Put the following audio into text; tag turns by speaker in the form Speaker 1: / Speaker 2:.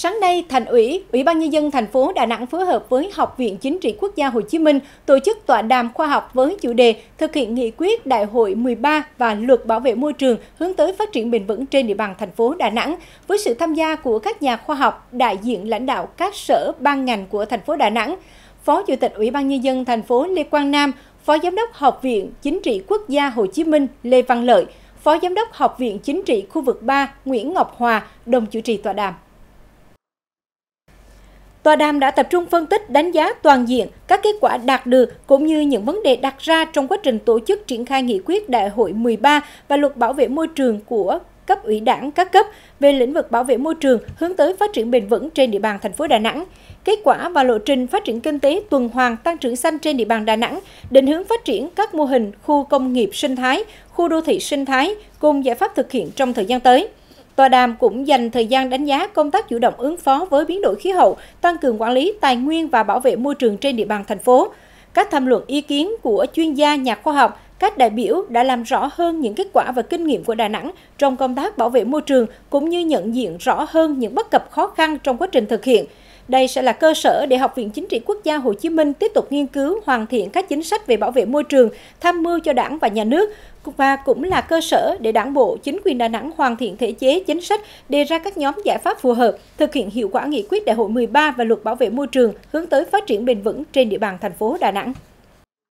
Speaker 1: Sáng nay, Thành ủy, Ủy ban nhân dân thành phố Đà Nẵng phối hợp với Học viện Chính trị Quốc gia Hồ Chí Minh tổ chức tọa đàm khoa học với chủ đề thực hiện nghị quyết Đại hội 13 và Luật Bảo vệ môi trường hướng tới phát triển bền vững trên địa bàn thành phố Đà Nẵng với sự tham gia của các nhà khoa học, đại diện lãnh đạo các sở ban ngành của thành phố Đà Nẵng. Phó Chủ tịch Ủy ban nhân dân thành phố Lê Quang Nam, Phó Giám đốc Học viện Chính trị Quốc gia Hồ Chí Minh Lê Văn Lợi, Phó Giám đốc Học viện Chính trị khu vực 3 Nguyễn Ngọc Hòa đồng chủ trì tọa đàm tọa đàm đã tập trung phân tích, đánh giá toàn diện các kết quả đạt được cũng như những vấn đề đặt ra trong quá trình tổ chức triển khai nghị quyết Đại hội 13 và luật bảo vệ môi trường của cấp ủy đảng các cấp về lĩnh vực bảo vệ môi trường hướng tới phát triển bền vững trên địa bàn thành phố Đà Nẵng, kết quả và lộ trình phát triển kinh tế tuần hoàn tăng trưởng xanh trên địa bàn Đà Nẵng, định hướng phát triển các mô hình khu công nghiệp sinh thái, khu đô thị sinh thái cùng giải pháp thực hiện trong thời gian tới. Tòa đàm cũng dành thời gian đánh giá công tác chủ động ứng phó với biến đổi khí hậu, tăng cường quản lý tài nguyên và bảo vệ môi trường trên địa bàn thành phố. Các tham luận ý kiến của chuyên gia, nhà khoa học, các đại biểu đã làm rõ hơn những kết quả và kinh nghiệm của Đà Nẵng trong công tác bảo vệ môi trường cũng như nhận diện rõ hơn những bất cập khó khăn trong quá trình thực hiện – đây sẽ là cơ sở để Học viện Chính trị Quốc gia Hồ Chí Minh tiếp tục nghiên cứu, hoàn thiện các chính sách về bảo vệ môi trường, tham mưu cho đảng và nhà nước, và cũng là cơ sở để đảng bộ, chính quyền Đà Nẵng hoàn thiện thể chế, chính sách, đề ra các nhóm giải pháp phù hợp, thực hiện hiệu quả nghị quyết đại hội 13 và luật bảo vệ môi trường hướng tới phát triển bền vững trên địa bàn thành phố Đà Nẵng.